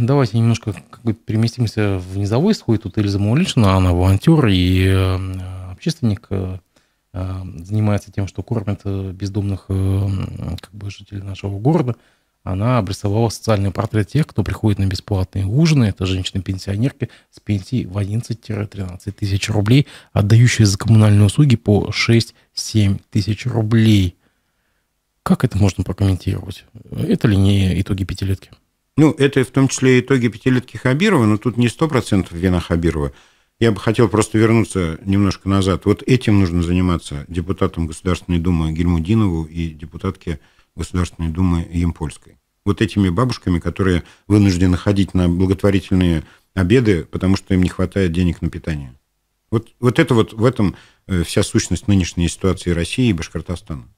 давайте немножко как бы переместимся в низовой слой. Тут Эльза Маулишина, она волонтер и э, общественник, э, э, занимается тем, что кормит бездомных как бы, жителей нашего города. Она обрисовала социальный портрет тех, кто приходит на бесплатные ужины. Это женщины-пенсионерки с пенсией в 11-13 тысяч рублей, отдающие за коммунальные услуги по 6-7 тысяч рублей. Как это можно прокомментировать? Это ли не итоги пятилетки? Ну, это в том числе итоги пятилетки Хабирова, но тут не 100% вина Хабирова. Я бы хотел просто вернуться немножко назад. Вот этим нужно заниматься депутатам Государственной Думы Гельмудинову и депутатке Государственной Думы Емпольской. Вот этими бабушками, которые вынуждены ходить на благотворительные обеды, потому что им не хватает денег на питание. Вот, вот это вот в этом э, вся сущность нынешней ситуации России и Башкортостана.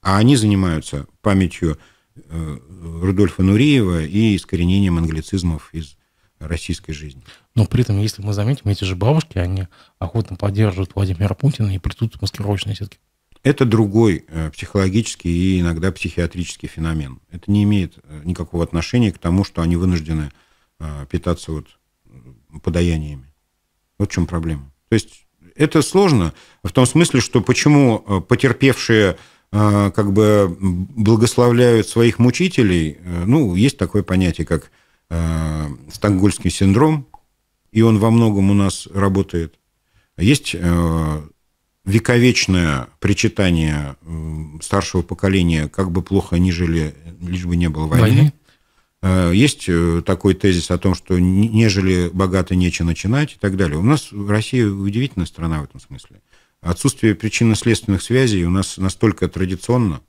А они занимаются памятью Рудольфа Нуриева и искоренением англицизмов из российской жизни. Но при этом, если мы заметим, эти же бабушки, они охотно поддерживают Владимира Путина и плетут маскировочные сетки. Это другой э, психологический и иногда психиатрический феномен. Это не имеет э, никакого отношения к тому, что они вынуждены э, питаться вот подаяниями. Вот в чем проблема. То есть это сложно в том смысле, что почему потерпевшие а, как бы благословляют своих мучителей. Э, ну, есть такое понятие, как а, стокгольмский синдром, и он во многом у нас работает. Есть э, вековечное причитание старшего поколения, как бы плохо они жили, лишь бы не было войны. войны. Э, есть такой тезис о том, что нежели богато, нечего начинать и так далее. У нас Россия удивительная страна в этом смысле. Отсутствие причинно-следственных связей у нас настолько традиционно,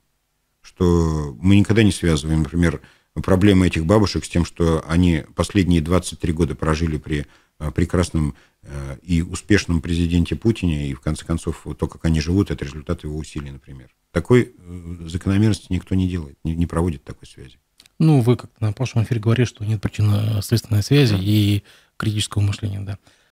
что мы никогда не связываем, например, проблемы этих бабушек с тем, что они последние 23 года прожили при э, прекрасном э, и успешном президенте Путине, и в конце концов то, как они живут, это результат его усилий, например. Такой э, закономерности никто не делает, не, проводит такой связи. Ну, вы как на прошлом эфире говорили, что нет причинно-следственной связи да. и критического мышления, да.